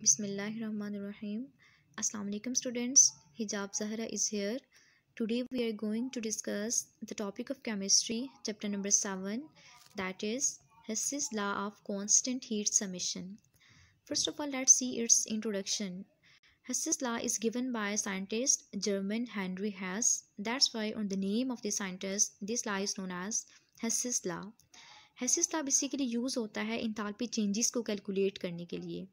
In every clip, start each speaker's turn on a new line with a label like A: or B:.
A: बिसमीम अल्लाम students Hijab Zahra is here today we are going to discuss the topic of chemistry chapter number seven that is Hess's law of constant heat summation first of all let see its introduction Hess's law is given by scientist German Henry Hess that's why on the name of the scientist this law is known as Hess's law Hess's law basically use होता है इन तालपी changes को calculate करने के लिए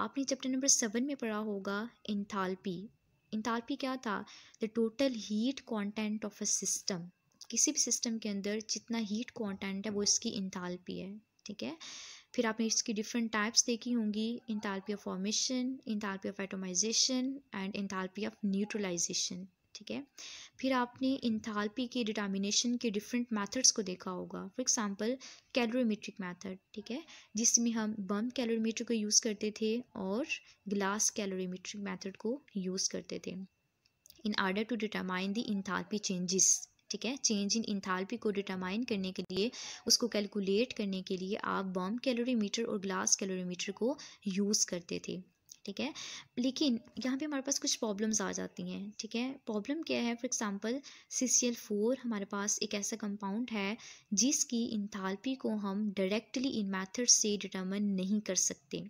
A: आपने chapter number seven में पढ़ा होगा इंथालपी इंथालपी क्या था the total heat content of a system किसी भी सिस्टम के अंदर जितना हीट कॉन्टेंट है वो इसकी इंथालपी है ठीक है फिर आपने इसकी डिफरेंट टाइप्स देखी होंगी enthalpy of formation enthalpy of atomization and enthalpy of neutralization ठीक है फिर आपने इंथालपी की डिटामिनेशन के डिफरेंट मेथड्स को देखा होगा फॉर एग्जांपल कैलोरीमेट्रिक मेथड ठीक है जिसमें हम बम कैलोरीमीटर को यूज़ करते थे और ग्लास कैलोरीमेट्रिक मेथड को यूज़ करते थे in order to determine the enthalpy changes ठीक है चेंज इन इंथालपी को डिटामाइन करने के लिए उसको कैलकुलेट करने के लिए आप बम कैलोरीमीटर और ग्लास कैलोरीमीटर को यूज़ करते थे ठीक है लेकिन यहाँ पे हमारे पास कुछ प्रॉब्लम्स आ जाती हैं ठीक है प्रॉब्लम क्या है for example C C L four हमारे पास एक ऐसा कंपाउंड है जिसकी इंथालपी को हम डायरेक्टली इन मैथड से डिटर्मन नहीं कर सकते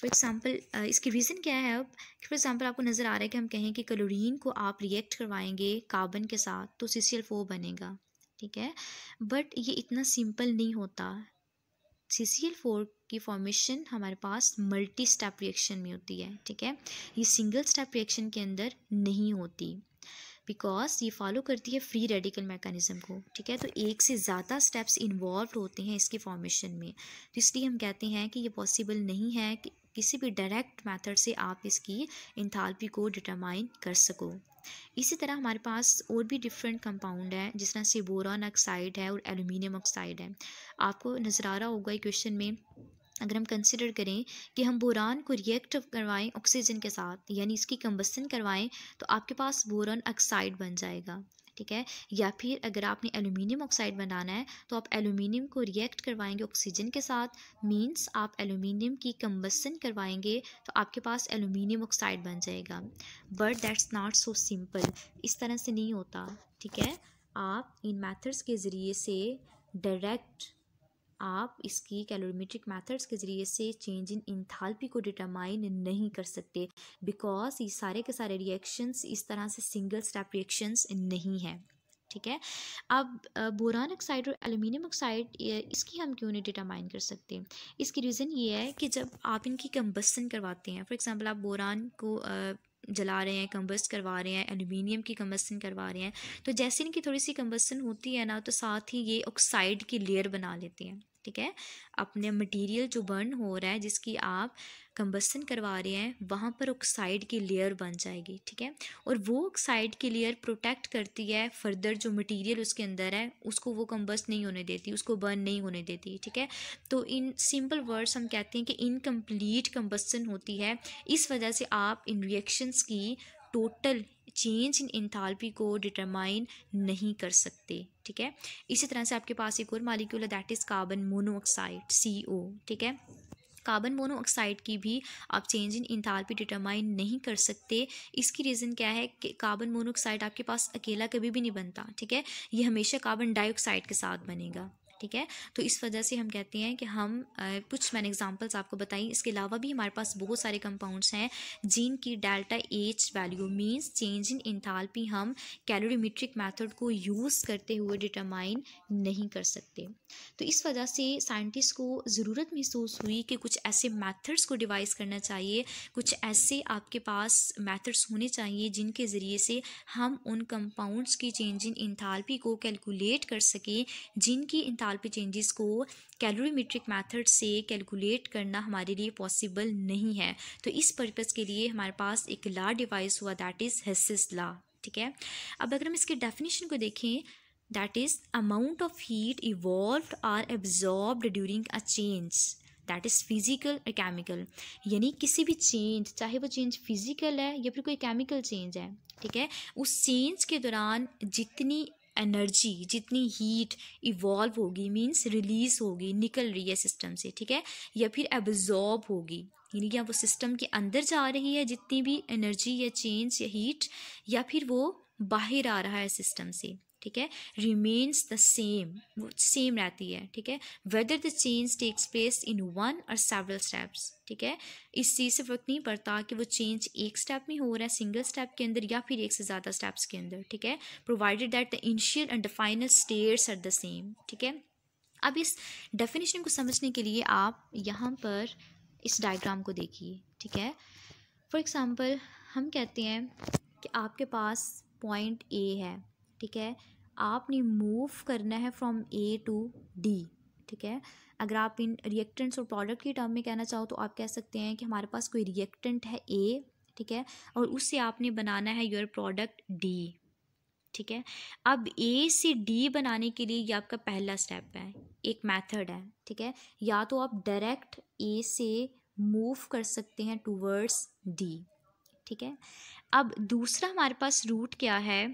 A: फॉर एग्ज़ाम्पल इसकी रीज़न क्या है अब फॉर एग्ज़ाम्पल आपको नज़र आ रहा है कि हम कहें कि क्लोरीन को आप रिएक्ट करवाएंगे कार्बन के साथ तो सी सी एल फोर बनेगा ठीक है बट ये इतना सिंपल नहीं होता सी सी एल फोर की फॉर्मेशन हमारे पास मल्टी स्टेप रिएक्शन में होती है ठीक है ये सिंगल स्टेप रिएक्शन के अंदर नहीं होती बिकॉज ये फॉलो करती है फ्री रेडिकल मैकेनिज्म को ठीक है तो एक से ज़्यादा स्टेप्स इन्वॉल्व होते हैं इसकी फॉर्मेशन में तो इसलिए हम कहते हैं कि ये पॉसिबल नहीं है कि किसी भी डायरेक्ट मेथड से आप इसकी इंथालपी को डिटरमाइन कर सको इसी तरह हमारे पास और भी डिफरेंट कंपाउंड है जिस तरह से बोरॉन ऑक्साइड है और एलुमिनियम ऑक्साइड है आपको नज़र आ रहा होगा क्वेश्चन में अगर हम कंसिडर करें कि हम बोरान को रिएक्ट करवाएं ऑक्सीजन के साथ यानी इसकी कंबसन करवाएं तो आपके पास बोरान ऑक्साइड बन जाएगा ठीक है या फिर अगर आपने एलुमिनियम ऑक्साइड बनाना है तो आप एलुमिनियम को रिएक्ट करवाएंगे ऑक्सीजन के साथ मींस आप एलुमिनियम की कंबसन करवाएंगे तो आपके पास एलुमिनियम ऑक्साइड बन जाएगा but that's not so simple इस तरह से नहीं होता ठीक है आप इन मैथड्स के ज़रिए से डायरेक्ट आप इसकी कैलोरीमेट्रिक मेथड्स के ज़रिए से चेंज इन इंथाल्पी को डिटरमाइन नहीं कर सकते बिकॉज ये सारे के सारे रिएक्शंस इस तरह से सिंगल स्टेप रिएक्शंस नहीं हैं ठीक है अब बोरान ऑक्साइड और एल्यूमिनियम ऑक्साइड इसकी हम क्यों नहीं डिटरमाइन कर सकते इसकी रीज़न ये है कि जब आप इनकी कंबस्टन करवाते हैं फॉर एग्जांपल आप बोरान को जला रहे हैं कम्बस्ट करवा रहे हैं एल्यूमिनियम की कम्बसन करवा रहे हैं तो जैसे इनकी थोड़ी सी कम्बसन होती है ना तो साथ ही ये ऑक्साइड की लेयर बना लेते हैं ठीक है अपने मटेरियल जो बर्न हो रहा है जिसकी आप कंबसन करवा रहे हैं वहाँ पर ऑक्साइड की लेयर बन जाएगी ठीक है और वो ऑक्साइड की लेयर प्रोटेक्ट करती है फर्दर जो मटेरियल उसके अंदर है उसको वो कंबस नहीं होने देती उसको बर्न नहीं होने देती ठीक है तो इन सिंपल वर्ड्स हम कहते हैं कि इनकम्प्लीट कंबसन होती है इस वजह से आप इन रिएक्शंस की टोटल चेंज इन इंथालपी को डिटरमाइन नहीं कर सकते ठीक है इसी तरह से आपके पास एक और मालिक्यूल है that is carbon monoxide C ठीक है कार्बन मोनोऑक्साइड की भी आप चेंज इन इंथालपी डिटरमाइन नहीं कर सकते इसकी रीज़न क्या है कि कार्बन मोनोऑक्साइड आपके पास अकेला कभी भी नहीं बनता ठीक है ये हमेशा कार्बन डाइऑक्साइड के साथ बनेगा ठीक है तो इस वजह से हम कहते हैं कि हम कुछ मैंने एग्जांपल्स आपको बताई इसके अलावा भी हमारे पास बहुत सारे कंपाउंड्स हैं जिनकी delta H value means change in enthalpy हम कैलोरीमेट्रिक मेथड को यूज़ करते हुए डिटरमाइन नहीं कर सकते तो इस वजह से साइंटिस्ट को ज़रूरत महसूस हुई कि कुछ ऐसे मैथड्स को डिवाइस करना चाहिए कुछ ऐसे आपके पास मैथड्स होने चाहिए जिनके ज़रिए से हम उन कंपाउंड्स की चेंज इन इंथालपी को कैलकुलेट कर सकें जिनकी इंथाल साल पे चेंजेस को कैलोरीमेट्रिक मेथड से कैलकुलेट करना हमारे लिए पॉसिबल नहीं है तो इस पर्पज़ के लिए हमारे पास एक ला डिवाइस हुआ दैट इज़ हेसिस ला ठीक है अब अगर हम इसके डेफिनेशन को देखें that is amount of heat evolve or absorb during a change that is physical और केमिकल यानी किसी भी चेंज चाहे वो चेंज फिज़िकल है या फिर कोई केमिकल चेंज है ठीक है उस चेंज के दौरान जितनी एनर्जी जितनी हीट इवॉल्व होगी मीन्स रिलीज होगी निकल रही है सिस्टम से ठीक है या फिर एब्जॉर्ब होगी यानी कि वो सिस्टम के अंदर जा रही है जितनी भी एनर्जी या चेंज या हीट या फिर वो बाहर आ रहा है सिस्टम से ठीक है रिमेन्स द सेम वो सेम रहती है ठीक है whether the change takes place in one और सेवरल स्टेप्स ठीक है इस चीज़ से फ़र्क नहीं पड़ता कि वो चेंज एक स्टेप में हो रहा है सिंगल स्टेप के अंदर या फिर एक से ज़्यादा स्टेप्स के अंदर ठीक है provided that the initial and the final states are the same ठीक है अब इस डेफिनेशन को समझने के लिए आप यहाँ पर इस डायग्राम को देखिए ठीक है फॉर एग्ज़ाम्पल हम कहते हैं कि आपके पास पॉइंट ए है ठीक है आपने मूव करना है फ्रॉम ए टू डी ठीक है अगर आप इन रिएक्टेंट्स और प्रोडक्ट की टर्म में कहना चाहो तो आप कह सकते हैं कि हमारे पास कोई रिएक्टेंट है ए ठीक है और उससे आपने बनाना है योर प्रोडक्ट डी ठीक है अब ए से डी बनाने के लिए ये आपका पहला स्टेप है एक मेथड है ठीक है या तो आप डायरेक्ट ए से मूव कर सकते हैं टूवर्ड्स डी ठीक है अब दूसरा हमारे पास रूट क्या है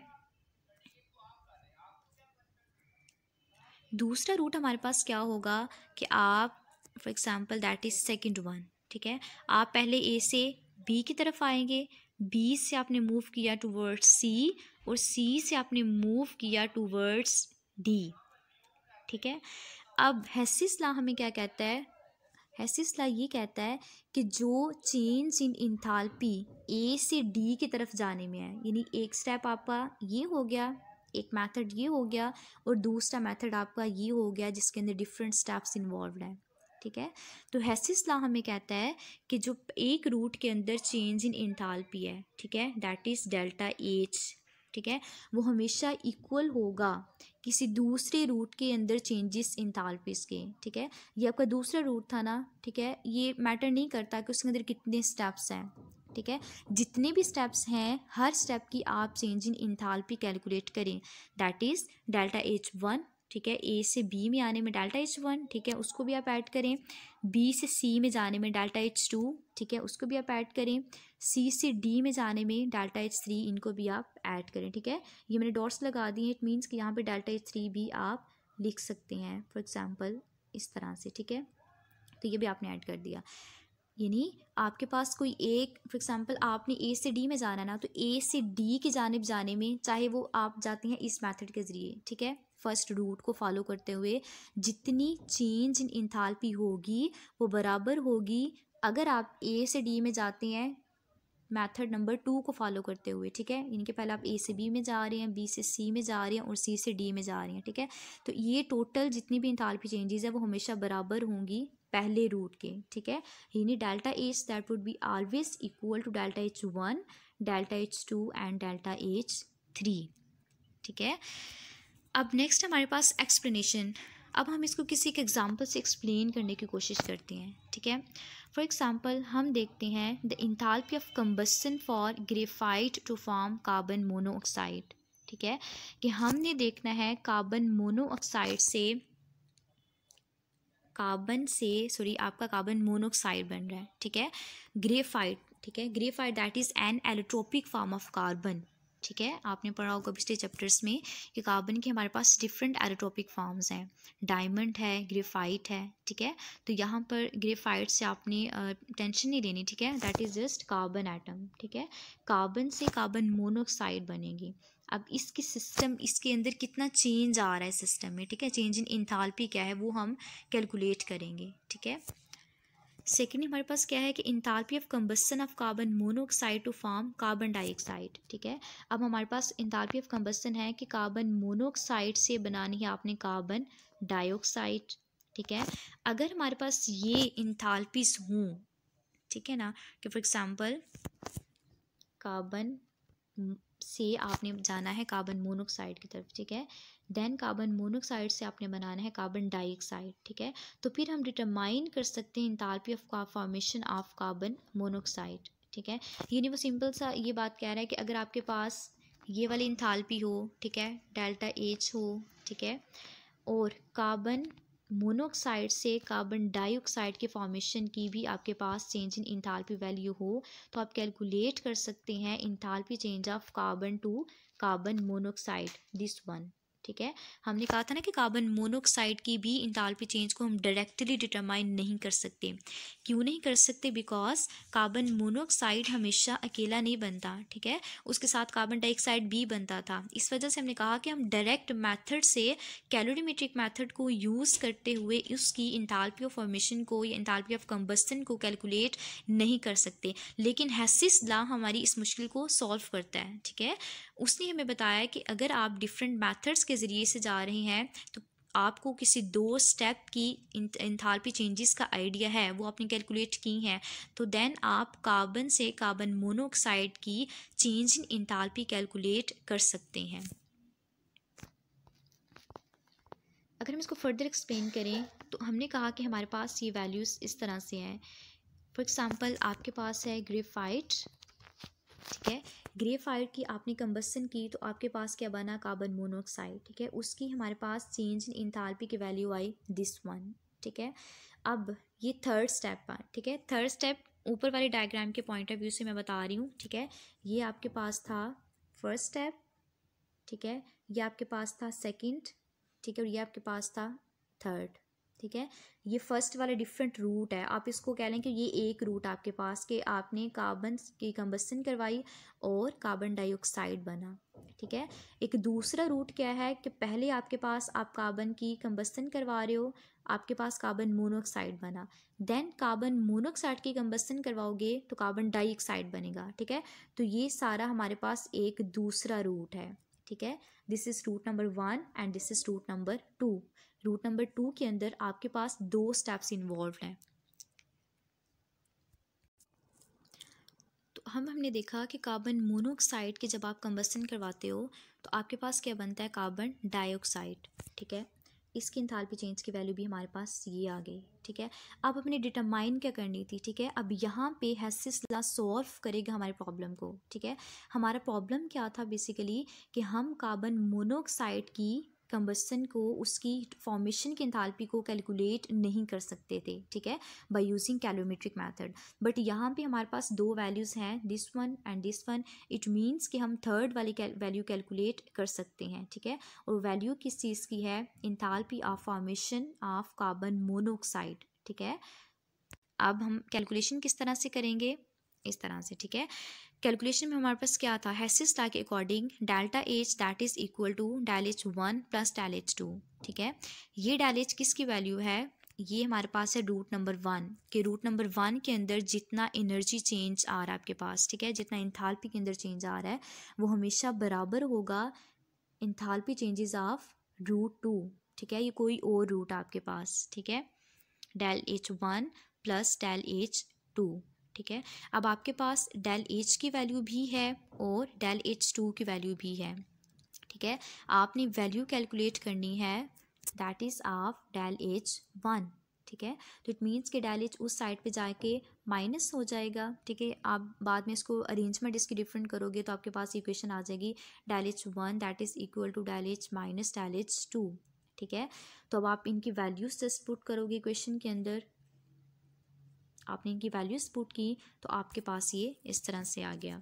A: दूसरा रूट हमारे पास क्या होगा कि आप for example that is second one ठीक है आप पहले ए से बी की तरफ आएंगे बी से आपने मूव किया टू वर्ड्स सी और सी से आपने मूव किया टू वर्ड्स डी ठीक है अब हैसिसला हमें क्या कहता है ला ये कहता है कि जो चेंज इन इंथालपी ए से डी की तरफ जाने में है यानी एक स्टेप आपका ये हो गया एक मेथड ये हो गया और दूसरा मेथड आपका ये हो गया जिसके अंदर डिफरेंट स्टेप्स इन्वॉल्व हैं ठीक है तो हैसिस ला हमें कहता है कि जो एक रूट के अंदर चेंज इन पी है ठीक है डैट इज़ डेल्टा एच ठीक है वो हमेशा इक्वल होगा किसी दूसरे रूट के अंदर चेंजेस इन तालपिस के ठीक है ये आपका दूसरा रूट था ना ठीक है ये मैटर नहीं करता कि उसके अंदर कितने स्टेप्स हैं ठीक है जितने भी स्टेप्स हैं हर स्टेप की आप चेंज इन इंथालपी कैलकुलेट करें that is delta H one ठीक है ए से बी में आने में डेल्टा एच वन ठीक है उसको भी आप ऐड करें बी से सी में जाने में डेल्टा एच टू ठीक है उसको भी आप ऐड करें सी से डी में जाने में डेल्टा एच थ्री इनको भी आप ऐड करें ठीक है ये मैंने डॉट्स लगा दिए इट मीन्स कि यहाँ पे डेल्टा एच थ्री भी आप लिख सकते हैं फॉर एग्ज़ाम्पल इस तरह से ठीक है तो ये भी आपने ऐड कर दिया यानी आपके पास कोई एक फॉर एग्ज़ाम्पल आपने ए से डी में जाना है ना तो ए से डी की जानब जाने में चाहे वो आप जाते हैं इस मेथड के ज़रिए ठीक है फर्स्ट रूट को फॉलो करते हुए जितनी चेंज इन इंथालपी होगी वो बराबर होगी अगर आप ए से डी में जाते हैं मेथड नंबर टू को फॉलो करते हुए ठीक है इनके पहले आप ए से बी में जा रहे हैं बी से सी में जा रहे हैं और सी से डी में जा रहे हैं ठीक है तो ये टोटल जितनी भी इंथालपी चेंजेस है वो हमेशा बराबर होंगी पहले रूट के ठीक है यानी delta H that would be always equal to delta H one delta H two and delta H three ठीक है अब नेक्स्ट हमारे पास एक्सप्लेनेशन अब हम इसको किसी के एग्जाम्पल से एक्सप्लेन करने की कोशिश करते हैं ठीक है फॉर एग्ज़ाम्पल हम देखते हैं the enthalpy of combustion for graphite to form carbon monoxide ठीक है कि हमने देखना है कार्बन मोनोऑक्साइड से कार्बन से सॉरी आपका कार्बन मोनोक्साइड बन रहा है ठीक है ग्रेफाइट ठीक है graphite that is an allotropic form of carbon ठीक है आपने पढ़ा होगा पिछले चैप्टर्स में कि कार्बन के हमारे पास डिफरेंट एलोट्रोपिक फॉर्म्स हैं डायमंड है ग्रेफाइट है ठीक है तो यहाँ पर ग्रेफाइट से आपने टेंशन नहीं लेनी ठीक है that is just carbon atom ठीक है कार्बन से कार्बन मोनोक्साइड बनेगी अब इसके सिस्टम इसके अंदर कितना चेंज आ रहा है सिस्टम में ठीक है चेंज इन इंथालपी क्या है वो हम कैलकुलेट करेंगे ठीक है सेकेंडली हमारे पास क्या है कि enthalpy of combustion of carbon monoxide to form carbon dioxide ठीक है अब हमारे पास इंथालपी ऑफ कम्बसन है कि कार्बन मोनोऑक्साइड से बनानी है आपने कार्बन डाइऑक्साइड ठीक है अगर हमारे पास ये इंथालपीस हों ठीक है ना कि फॉर एग्ज़ाम्पल कार्बन से आपने जाना है कार्बन मोनोक्साइड की तरफ ठीक है देन कार्बन मोनोक्साइड से आपने बनाना है कार्बन डाइऑक्साइड ठीक है तो फिर हम डिटरमाइन कर सकते हैं enthalpy of formation of carbon monoxide ठीक है ये नहीं वो सिंपल सा ये बात कह रहा है कि अगर आपके पास ये वाली इंथालपी हो ठीक है डेल्टा एच हो ठीक है और कार्बन मोनोऑक्साइड से कार्बन डाइऑक्साइड के फॉर्मेशन की भी आपके पास चेंज इन इंथालपी वैल्यू हो तो आप कैलकुलेट कर सकते हैं enthalpy change of carbon to carbon monoxide this one ठीक है हमने कहा था ना कि कार्बन मोनोऑक्साइड की भी इंटालपी चेंज को हम डायरेक्टली डिटरमाइन नहीं कर सकते क्यों नहीं कर सकते बिकॉज कार्बन मोनोऑक्साइड हमेशा अकेला नहीं बनता ठीक है उसके साथ कार्बन डाइऑक्साइड भी बनता था इस वजह से हमने कहा कि हम डायरेक्ट मैथड से कैलोरीमेट्रिक मैथड को यूज़ करते हुए उसकी इंटालपी ऑफ फॉर्मेशन को या इंटालपी ऑफ कम्बस्टन को कैलकुलेट नहीं कर सकते लेकिन हैसिस ला हमारी इस मुश्किल को सॉल्व करता है ठीक है उसने हमें बताया कि अगर आप डिफरेंट मैथड्स के के ज़रिए से जा रहे हैं तो आपको किसी दो स्टेप की इंथालपी चेंजेस का आइडिया है वो आपने कैलकुलेट की हैं तो देन आप कार्बन से कार्बन मोनोऑक्साइड की चेंज इन इंथालपी कैलकुलेट कर सकते हैं अगर हम इसको फर्दर एक्सप्लेन करें तो हमने कहा कि हमारे पास ये वैल्यूज़ इस तरह से हैं फॉर एग्ज़ाम्पल आपके पास है ग्रेफाइट ठीक है ग्रेफाइट की आपने कंबसन की तो आपके पास क्या बना कार्बन मोनोऑक्साइड ठीक है उसकी हमारे पास चेंज इन इंथाल्पी की वैल्यू आई दिस वन ठीक है अब ये थर्ड स्टेप है ठीक है थर्ड स्टेप ऊपर वाले डायग्राम के पॉइंट ऑफ व्यू से मैं बता रही हूँ ठीक है ये आपके पास था फर्स्ट स्टेप ठीक है ये आपके पास था सेकेंड ठीक है और ये आपके पास था थर्ड ठीक है ये फर्स्ट वाला डिफरेंट रूट है आप इसको कह लें कि ये एक रूट आपके पास कि आपने कार्बन की कंबसन करवाई और कार्बन डाइऑक्साइड बना ठीक है एक दूसरा रूट क्या है कि पहले आपके पास आप कार्बन की कंबसन करवा रहे हो आपके पास कार्बन मोनोऑक्साइड बना देन कार्बन मोनोऑक्साइड की कंबसन करवाओगे तो कार्बन डाइऑक्साइड बनेगा ठीक है तो ये सारा हमारे पास एक दूसरा रूट है ठीक है this is route number one and this is route number two route number two के अंदर आपके पास दो स्टेप्स इन्वॉल्व हैं तो हम हमने देखा कि कार्बन मोनोऑक्साइड के जब आप कंबस्टन करवाते हो तो आपके पास क्या बनता है कार्बन डाइऑक्साइड ठीक है इसकी इंथालपी चेंज की वैल्यू भी हमारे पास ये आ गई ठीक है अब अपने डिटरमाइन क्या करनी थी ठीक है अब यहाँ पे हैसिस ला सॉल्व करेगा हमारे प्रॉब्लम को ठीक है हमारा प्रॉब्लम क्या था बेसिकली कि हम कार्बन मोनोऑक्साइड की कम्बसन को उसकी फॉर्मेशन की इंथालपी को कैलकुलेट नहीं कर सकते थे ठीक है by using calorimetric method but यहाँ पे हमारे पास दो वैल्यूज़ हैं this one and this one it means कि हम थर्ड वाली वैल्यू कैलकुलेट कर सकते हैं ठीक है और वैल्यू किस चीज़ की है enthalpy of formation of carbon monoxide ठीक है अब हम कैलकुलेशन किस तरह से करेंगे इस तरह से ठीक है कैलकुलेशन में हमारे पास क्या था हैसिस लॉ के according delta H that is equal to del H one plus del H two ठीक है ये डेल एच किसकी वैल्यू है ये हमारे पास है रूट नंबर वन के रूट नंबर वन के अंदर जितना एनर्जी चेंज आ रहा है आपके पास ठीक है जितना इंथालपी के अंदर चेंज आ रहा है वो हमेशा बराबर होगा enthalpy changes of route two ठीक है ये कोई और रूट आपके पास ठीक है del H one plus del H two ठीक है अब आपके पास डेल एच की वैल्यू भी है और डेल एच टू की वैल्यू भी है ठीक है आपने वैल्यू कैलकुलेट करनी है that is of del H one ठीक है तो इट मीन्स कि डेल एच उस साइड पे जाके माइनस हो जाएगा ठीक है आप बाद में इसको अरेंजमेंट इसकी डिफरेंट करोगे तो आपके पास इक्वेशन आ जाएगी del H one that is equal to del H minus del H two ठीक है तो अब आप इनकी वैल्यूज जस्ट पुट करोगे इक्वेशन के अंदर आपने इनकी वैल्यूज़ पुट की तो आपके पास ये इस तरह से आ गया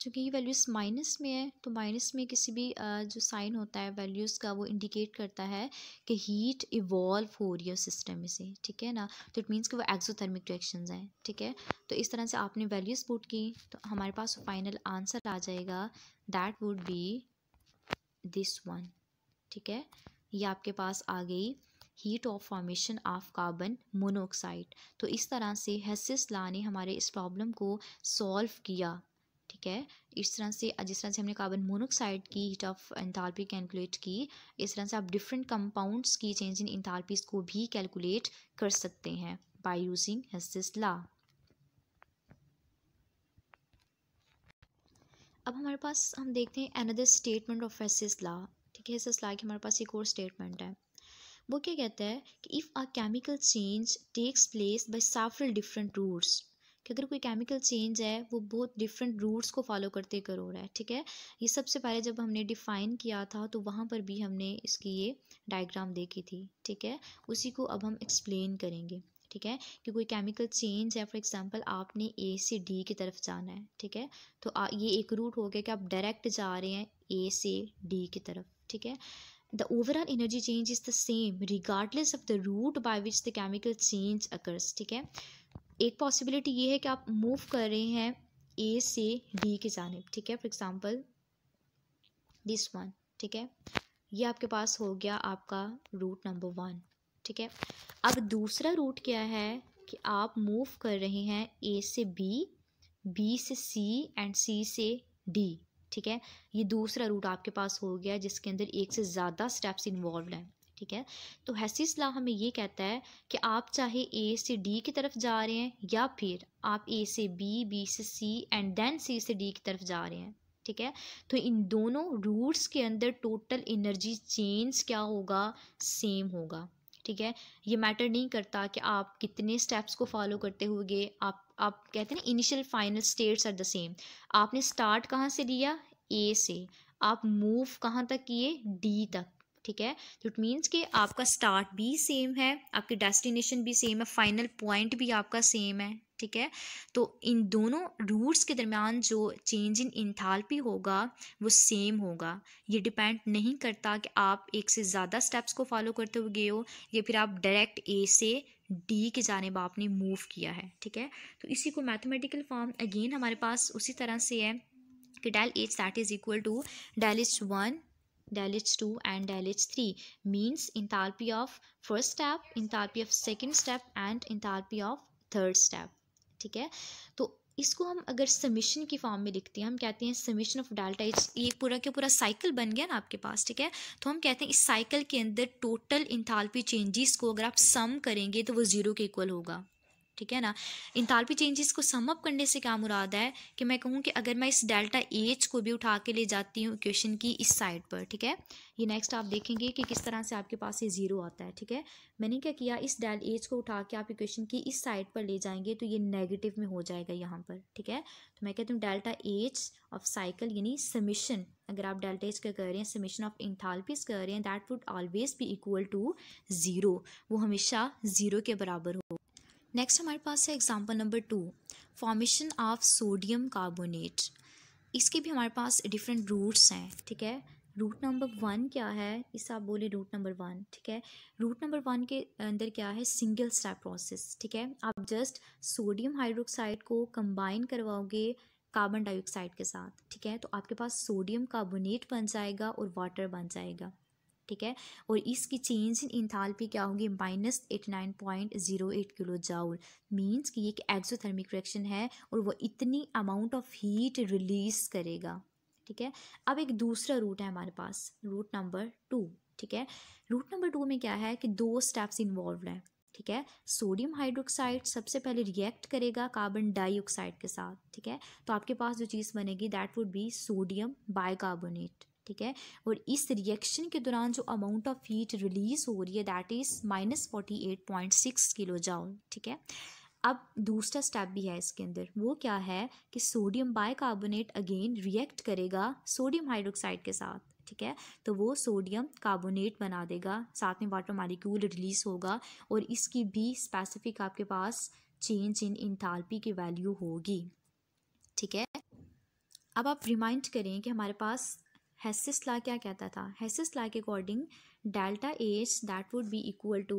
A: चूँकि ये वैल्यूज़ माइनस में है तो माइनस में किसी भी जो साइन होता है वैल्यूज़ का वो इंडिकेट करता है कि हीट इवॉल्व हो रही है सिस्टम में से ठीक है ना तो इट मीन्स कि वो एक्सोथर्मिक रिएक्शन हैं ठीक है तो इस तरह से आपने वैल्यूज़ पुट की तो हमारे पास फाइनल आंसर आ जाएगा that would be this one ठीक है ये आपके पास आ गई heat of formation of carbon monoxide तो इस तरह से हेसिस ला ने हमारे इस प्रॉब्लम को सॉल्व किया ठीक है इस तरह से जिस तरह से हमने कार्बन मोनोऑक्साइड की हीट ऑफ इंथालपी कैलकुलेट की इस तरह से आप डिफरेंट कंपाउंड्स की चेंज इन इंथालपीज को भी कैलकुलेट कर सकते हैं बाय यूजिंग हेसिस ला अब हमारे पास हम देखते हैं another statement of Hess's law ठीक है हेसिस ला की हमारे पास एक और स्टेटमेंट है वो क्या कहता है कि if a chemical change takes place by several different routes कि अगर कोई केमिकल चेंज है वो बहुत डिफरेंट रूट्स को फॉलो करते करो रहा है ठीक है ये सबसे पहले जब हमने डिफ़ाइन किया था तो वहाँ पर भी हमने इसकी ये डायग्राम देखी थी ठीक है उसी को अब हम एक्सप्लेन करेंगे ठीक है कि कोई केमिकल चेंज है फॉर एग्जांपल आपने ए से डी की तरफ जाना है ठीक है तो आ, ये एक रूट हो गया कि आप डायरेक्ट जा रहे हैं ए से डी की तरफ ठीक है The overall energy change is the same regardless of the route by which the chemical change occurs ठीक है एक possibility ये है कि आप move कर रहे हैं A से D की जानब ठीक है for example this one ठीक है ये आपके पास हो गया आपका route number वन ठीक है अब दूसरा route क्या है कि आप move कर रहे हैं A से B B से C and C से D ठीक है ये दूसरा रूट आपके पास हो गया जिसके अंदर एक से ज़्यादा स्टेप्स इन्वॉल्व हैं ठीक है तो हैसीस ला हमें ये कहता है कि आप चाहे ए से डी की तरफ जा रहे हैं या फिर आप ए से बी बी से सी एंड देन सी से डी की तरफ जा रहे हैं ठीक है तो इन दोनों रूट्स के अंदर टोटल एनर्जी चेंज क्या होगा सेम होगा ठीक है ये मैटर नहीं करता कि आप कितने स्टेप्स को फॉलो करते हुए आप आप कहते हैं ना initial final states are the same आपने स्टार्ट कहाँ से लिया ए से आप मूव कहाँ तक किए डी तक ठीक है तो इट मीन्स कि आपका स्टार्ट भी सेम है आपकी डेस्टिनेशन भी सेम है फाइनल पॉइंट भी आपका सेम है ठीक है तो इन दोनों रूट्स के दरमियान जो चेंज इन इंथालपी होगा वो सेम होगा ये डिपेंड नहीं करता कि आप एक से ज़्यादा स्टेप्स को फॉलो करते हुए गए हो या फिर आप डायरेक्ट ए से डी की जानब आपने मूव किया है ठीक है तो इसी को मैथमेटिकल फॉर्म अगेन हमारे पास उसी तरह से है कि del H that is equal to del H one del H two and del H three means in enthalpy of first step enthalpy of second step and in enthalpy of third step ठीक है तो इसको हम अगर summation की form में लिखते हैं हम कहते हैं समिशन ऑफ डेल्टा एच ये पूरा क्या पूरा साइकिल बन गया ना आपके पास ठीक है तो हम कहते हैं इस साइकिल के अंदर टोटल इंथालपी चेंजेस को अगर आप सम करेंगे तो वो ज़ीरो के इक्वल होगा ठीक है ना इंतालपी चेंजेस को समअप करने से क्या मुराद है कि मैं कहूँ कि अगर मैं इस डेल्टा एच को भी उठा के ले जाती हूँ इक्वेशन की इस साइड पर ठीक है ये नेक्स्ट आप देखेंगे कि किस तरह से आपके पास ये ज़ीरो आता है ठीक है मैंने क्या किया इस डेल एच को उठा के आप इक्वेशन की इस साइड पर ले जाएंगे तो ये नेगेटिव में हो जाएगा यहाँ पर ठीक है तो मैं कहती हूँ डेल्टा एच ऑफ साइकिल यानी समिशन अगर आप डेल्टा एच का कर रहे हैं समिशन ऑफ इंथालपीज कर रहे हैं दैट वुड ऑलवेज भी इक्वल टू ज़ीरो वो हमेशा ज़ीरो के बराबर हो नेक्स्ट हमारे पास है example number two formation of sodium carbonate इसके भी हमारे पास डिफरेंट रूट्स हैं ठीक है रूट नंबर वन क्या है इसे आप बोले रूट नंबर वन ठीक है रूट नंबर वन के अंदर क्या है सिंगल स्टेप प्रोसेस ठीक है आप जस्ट सोडियम हाइड्रोक्साइड को कंबाइन करवाओगे कार्बन डाइऑक्साइड के साथ ठीक है तो आपके पास सोडियम कार्बोनेट बन जाएगा और वाटर बन जाएगा ठीक है और इसकी चेंज इन इंथालपी क्या होगी minus eight nine point zero eight kilo joule means कि ये एक एक्सोथर्मिक रिएक्शन है और वो इतनी अमाउंट ऑफ हीट रिलीज करेगा ठीक है अब एक दूसरा रूट है हमारे पास रूट नंबर टू ठीक है रूट नंबर टू में क्या है कि दो स्टेप्स इन्वॉल्व हैं ठीक है सोडियम हाइड्रोक्साइड सबसे पहले रिएक्ट करेगा कार्बन डाइऑक्साइड के साथ ठीक है तो आपके पास जो चीज़ बनेगी that would be sodium bicarbonate ठीक है और इस रिएक्शन के दौरान जो अमाउंट ऑफ हीट रिलीज हो रही है that is minus forty eight point six kilo joule ठीक है अब दूसरा स्टेप भी है इसके अंदर वो क्या है कि सोडियम बाइकार्बोनेट अगेन रिएक्ट करेगा सोडियम हाइड्रोक्साइड के साथ ठीक है तो वो सोडियम कार्बोनेट बना देगा साथ में वाटर मालिक्यूल रिलीज़ होगा और इसकी भी स्पेसिफिक आपके पास चेंज इन इंथाल्पी की वैल्यू होगी ठीक है अब आप रिमाइंड करें कि हमारे पास हेसिस ला क्या कहता था हेसिस ला के according delta H that would be equal to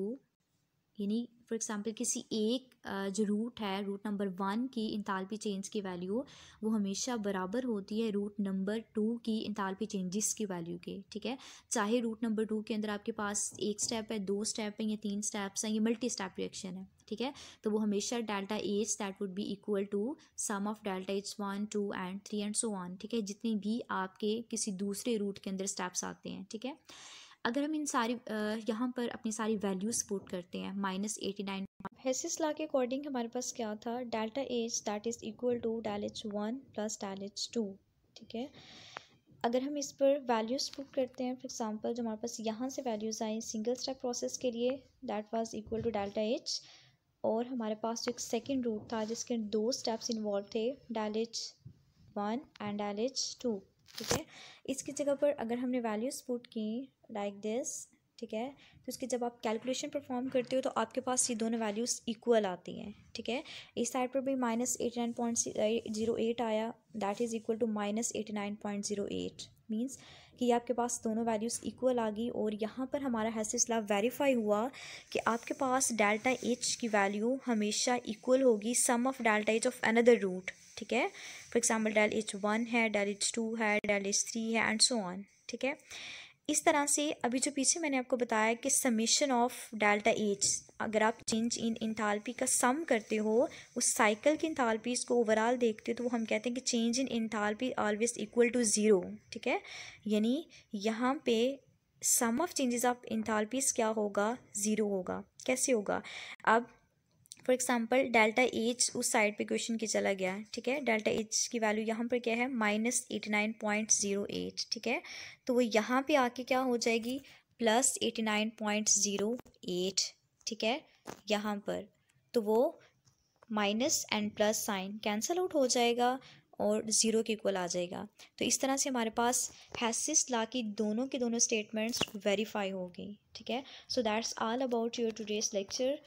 A: यानी फॉर एग्जांपल किसी एक जो रूट है रूट नंबर वन की इंतालपी चेंज की वैल्यू वो हमेशा बराबर होती है रूट नंबर टू की इंतालपी चेंजेस की वैल्यू के ठीक है चाहे रूट नंबर टू के अंदर आपके पास एक स्टेप है दो स्टेप है या तीन स्टेप्स हैं ये मल्टी स्टेप रिएक्शन है ठीक है तो वो हमेशा delta H that would be equal to sum of delta H one two and three and so on ठीक है जितनी भी आपके किसी दूसरे रूट के अंदर स्टेप्स आते हैं ठीक है अगर हम इन सारी यहाँ पर अपनी सारी वैल्यूज पुट करते हैं minus eighty nine Hess's law के अकॉर्डिंग हमारे पास क्या था delta H that is equal to del H one plus del H two ठीक है अगर हम इस पर वैल्यूज पुट करते हैं फॉर एग्जांपल जो हमारे पास यहाँ से वैल्यूज़ आई सिंगल स्टेप प्रोसेस के लिए that was equal to delta H और हमारे पास जो एक सेकेंड रूट था जिसके दो स्टेप्स इन्वॉल्व थे del H one and del H two ठीक है इसकी जगह पर अगर हमने वैल्यूज़ पुट की लाइक दिस ठीक है तो उसकी जब आप कैलकुलेशन परफॉर्म करते हो तो आपके पास ये दोनों वैल्यूज़ इक्वल आती हैं ठीक है इस साइड पर भी minus eighty nine point zero eight आया that is equal to minus eighty nine point zero eight means कि आपके पास दोनों वैल्यूज़ इक्वल आ गई और यहाँ पर हमारा हैसिस लॉ वेरीफाई हुआ कि आपके पास डेल्टा एच की वैल्यू हमेशा इक्वल होगी sum of delta H of another route ठीक है for example del H one है डेल एच टू है डेल एच थ्री है एंड सो ऑन ठीक है इस तरह से अभी जो पीछे मैंने आपको बताया कि समिशन ऑफ डेल्टा एच अगर आप चेंज इन इंथालपी का सम करते हो उस साइकिल की इंथालपीज को ओवरऑल देखते हो तो वो हम कहते हैं कि change in enthalpy always equal to zero ठीक है यानी यहाँ पे sum of changes of enthalpies क्या होगा ज़ीरो होगा कैसे होगा अब फॉर एग्जाम्पल डेल्टा एच उस साइड पे क्वेश्चन की चला गया ठीक है डेल्टा एच की वैल्यू यहाँ पर क्या है minus eighty nine point zero eight ठीक है तो वो यहाँ पे आके क्या हो जाएगी plus eighty nine point zero eight ठीक है यहाँ पर तो वो minus and plus sign cancel out हो जाएगा और ज़ीरो के इक्वल आ जाएगा तो इस तरह से हमारे पास हैसिस ला की दोनों के दोनों स्टेटमेंट्स वेरीफाई होगी ठीक है so that's all about your today's lecture